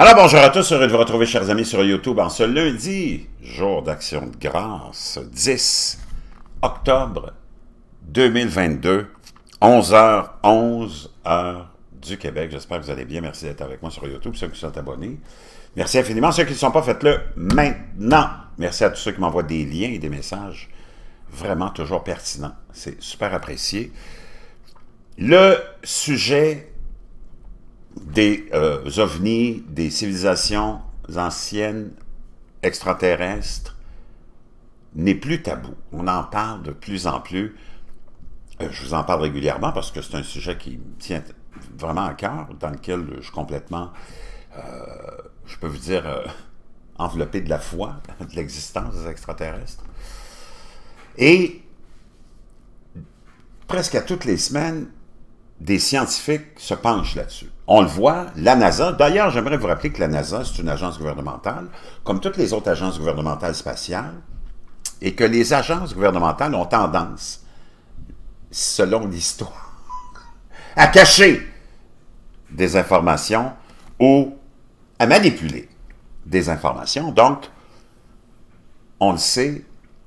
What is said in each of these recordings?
Alors bonjour à tous, heureux de vous retrouver chers amis sur YouTube en ce lundi, jour d'action de grâce, 10 octobre 2022, 11h11 heure du Québec. J'espère que vous allez bien, merci d'être avec moi sur YouTube, ceux qui sont abonnés. Merci infiniment, ceux qui ne sont pas, faites-le maintenant. Merci à tous ceux qui m'envoient des liens et des messages vraiment toujours pertinents, c'est super apprécié. Le sujet des euh, ovnis, des civilisations anciennes extraterrestres n'est plus tabou. On en parle de plus en plus. Euh, je vous en parle régulièrement parce que c'est un sujet qui me tient vraiment à cœur, dans lequel je suis complètement, euh, je peux vous dire, enveloppé de la foi, de l'existence des extraterrestres. Et presque à toutes les semaines, des scientifiques se penchent là-dessus. On le voit, la NASA, d'ailleurs, j'aimerais vous rappeler que la NASA, c'est une agence gouvernementale, comme toutes les autres agences gouvernementales spatiales, et que les agences gouvernementales ont tendance, selon l'histoire, à cacher des informations ou à manipuler des informations. Donc, on le sait,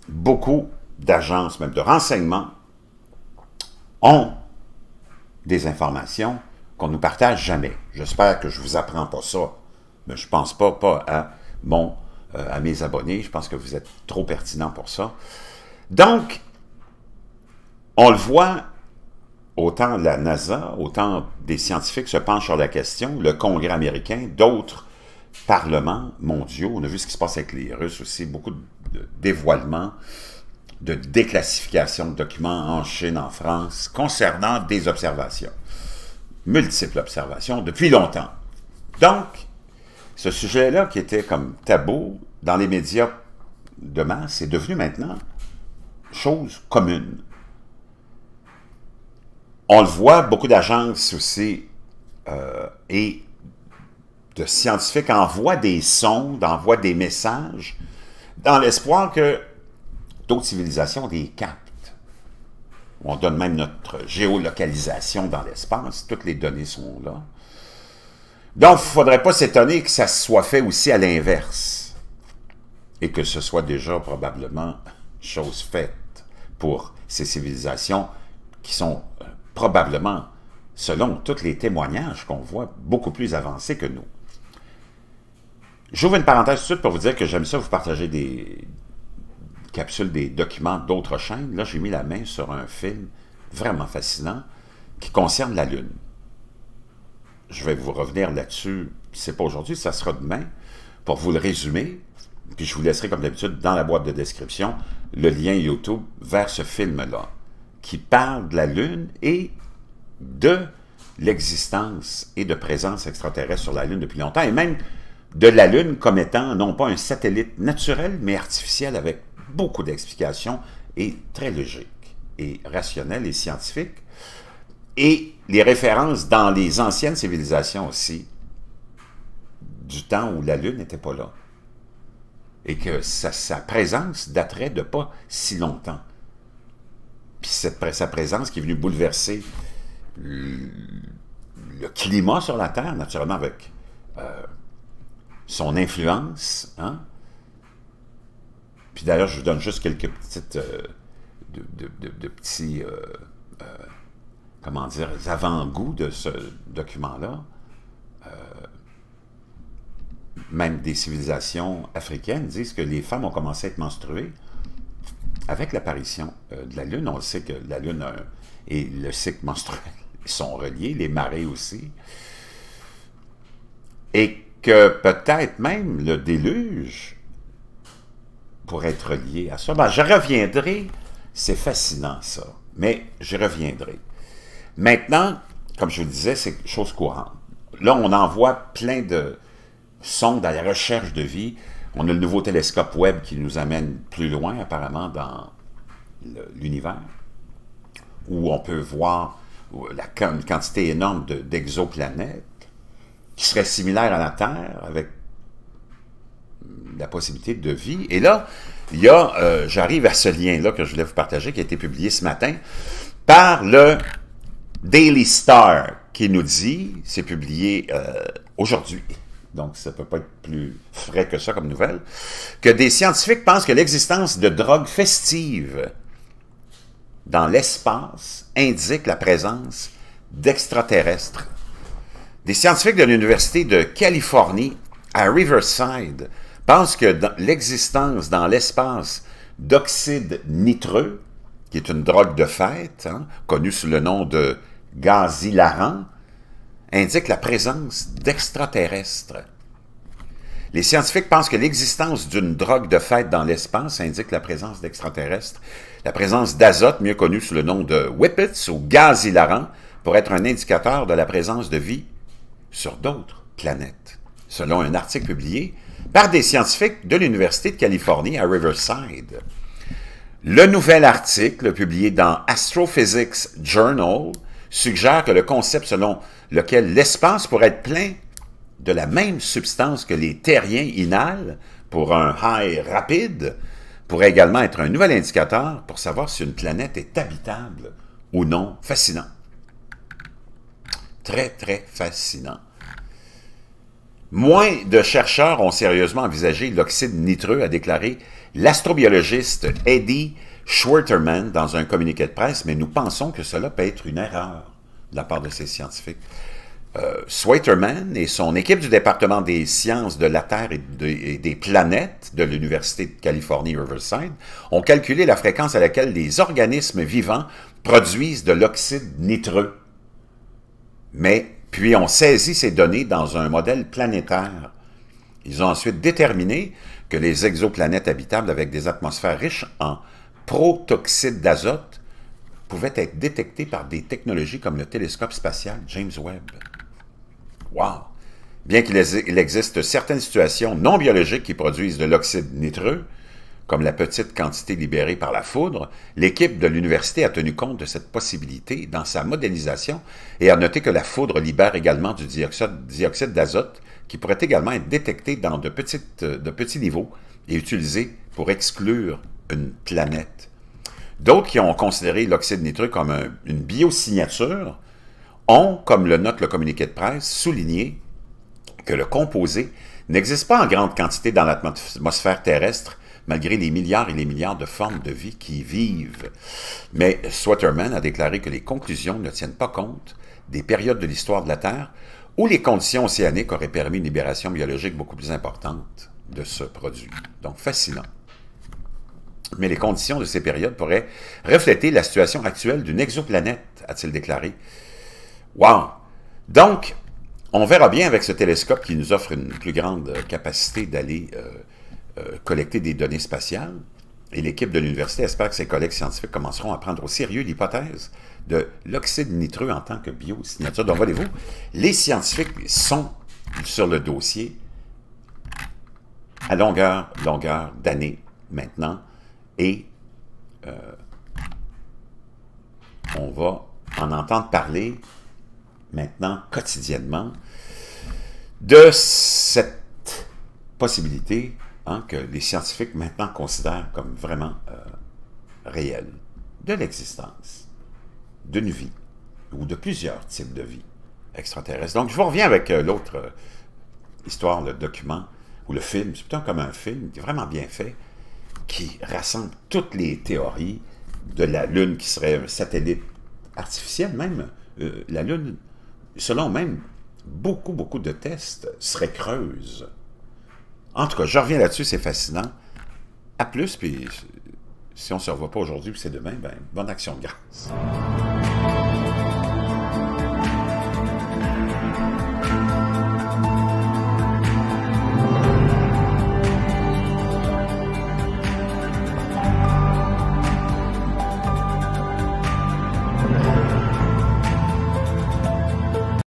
beaucoup d'agences, même de renseignements, ont des informations qu'on ne nous partage jamais. J'espère que je ne vous apprends pas ça, mais je ne pense pas, pas à, mon, euh, à mes abonnés. Je pense que vous êtes trop pertinent pour ça. Donc, on le voit, autant la NASA, autant des scientifiques se penchent sur la question, le Congrès américain, d'autres parlements mondiaux. On a vu ce qui se passe avec les Russes aussi, beaucoup de dévoilements de déclassification de documents en Chine, en France, concernant des observations, multiples observations, depuis longtemps. Donc, ce sujet-là qui était comme tabou dans les médias de masse est devenu maintenant chose commune. On le voit, beaucoup d'agences aussi euh, et de scientifiques envoient des sondes, envoient des messages dans l'espoir que D'autres civilisations les des On donne même notre géolocalisation dans l'espace. Toutes les données sont là. Donc, il ne faudrait pas s'étonner que ça soit fait aussi à l'inverse. Et que ce soit déjà probablement chose faite pour ces civilisations qui sont euh, probablement, selon tous les témoignages qu'on voit, beaucoup plus avancées que nous. J'ouvre une parenthèse tout de suite pour vous dire que j'aime ça vous partager des, capsule des documents d'autres chaînes, là, j'ai mis la main sur un film vraiment fascinant qui concerne la Lune. Je vais vous revenir là-dessus, c'est pas aujourd'hui, ça sera demain, pour vous le résumer. Puis je vous laisserai, comme d'habitude, dans la boîte de description, le lien YouTube vers ce film-là, qui parle de la Lune et de l'existence et de présence extraterrestre sur la Lune depuis longtemps, et même de la Lune comme étant non pas un satellite naturel, mais artificiel avec beaucoup d'explications et très logique et rationnelles et scientifique. Et les références dans les anciennes civilisations aussi, du temps où la Lune n'était pas là. Et que sa, présence daterait de pas si longtemps. Puis cette, sa présence qui est venue bouleverser le, climat sur la Terre, naturellement, avec euh, son influence, hein, puis d'ailleurs, je vous donne juste quelques petites. Euh, de, petits. Euh, euh, comment dire, avant-goûts de ce document-là. même des civilisations africaines disent que les femmes ont commencé à être menstruées avec l'apparition de la Lune. On le sait que la Lune et le cycle menstruel sont reliés, les marées aussi. Et que peut-être même le déluge pour être lié à ça. Ben, je reviendrai, c'est fascinant ça, mais je reviendrai. Maintenant, comme je disais, c'est chose courante. Là, on envoie plein de sondes à la recherche de vie. On a le nouveau télescope web qui nous amène plus loin, apparemment, dans l'univers, où on peut voir une quantité énorme d'exoplanètes qui seraient similaires à la Terre, avec la possibilité de vie. Et là, il y a, euh, j'arrive à ce lien-là que je voulais vous partager, qui a été publié ce matin par le Daily Star, qui nous dit, c'est publié euh, aujourd'hui, donc ça ne peut pas être plus frais que ça comme nouvelle, que des scientifiques pensent que l'existence de drogues festives dans l'espace indique la présence d'extraterrestres. Des scientifiques de l'Université de Californie à Riverside pense que l'existence dans l'espace d'oxyde nitreux, qui est une drogue de fête, hein, connue sous le nom de gaz hilarant, indique la présence d'extraterrestres. Les scientifiques pensent que l'existence d'une drogue de fête dans l'espace indique la présence d'extraterrestres. La présence d'azote, mieux connue sous le nom de whippets ou gaz hilarant, pourrait être un indicateur de la présence de vie sur d'autres planètes. Selon un article publié par des scientifiques de l'Université de Californie à Riverside. Le nouvel article publié dans Astrophysics Journal suggère que le concept selon lequel l'espace pourrait être plein de la même substance que les terriens inhalent pour un high rapide pourrait également être un nouvel indicateur pour savoir si une planète est habitable ou non. Fascinant. Très, très fascinant. Moins de chercheurs ont sérieusement envisagé l'oxyde nitreux, a déclaré l'astrobiologiste Eddie Schwerterman dans un communiqué de presse, mais nous pensons que cela peut être une erreur de la part de ces scientifiques. Euh, et son équipe du département des sciences de la Terre et, des planètes de l'Université de Californie Riverside ont calculé la fréquence à laquelle les organismes vivants produisent de l'oxyde nitreux. Mais puis on saisit ces données dans un modèle planétaire. Ils ont ensuite déterminé que les exoplanètes habitables avec des atmosphères riches en protoxyde d'azote pouvaient être détectées par des technologies comme le télescope spatial James Webb. Wow! Bien qu'il existe certaines situations non biologiques qui produisent de l'oxyde nitreux, comme la petite quantité libérée par la foudre, l'équipe de l'université a tenu compte de cette possibilité dans sa modélisation et a noté que la foudre libère également du dioxyde d'azote qui pourrait également être détecté dans de, de petits niveaux et utilisé pour exclure une planète. D'autres qui ont considéré l'oxyde nitreux comme une biosignature ont, comme le note le communiqué de presse, souligné que le composé n'existe pas en grande quantité dans l'atmosphère terrestre malgré les milliards et les milliards de formes de vie qui y vivent. Mais Swatterman a déclaré que les conclusions ne tiennent pas compte des périodes de l'histoire de la Terre où les conditions océaniques auraient permis une libération biologique beaucoup plus importante de ce produit. Donc fascinant. Mais les conditions de ces périodes pourraient refléter la situation actuelle d'une exoplanète, a-t-il déclaré. Wow! Donc, on verra bien avec ce télescope qui nous offre une plus grande capacité d'aller euh, euh, collecter des données spatiales et l'équipe de l'université espère que ses collègues scientifiques commenceront à prendre au sérieux l'hypothèse de l'oxyde nitreux en tant que biosignature. Donc, voyez-vous, les scientifiques sont sur le dossier à longueur, longueur d'années maintenant et euh, on va en entendre parler maintenant quotidiennement de cette possibilité Hein, que les scientifiques maintenant considèrent comme vraiment euh, réels de l'existence d'une vie ou de plusieurs types de vie extraterrestres. Donc, je vous reviens avec euh, l'autre euh, histoire, le document ou le film. C'est plutôt comme un film qui est vraiment bien fait, qui rassemble toutes les théories de la Lune qui serait un satellite artificiel, même la Lune, selon même beaucoup, beaucoup de tests, serait creuse. En tout cas, je reviens là-dessus, c'est fascinant. À plus, puis si on ne se revoit pas aujourd'hui, puis c'est demain, ben, bonne action de grâce.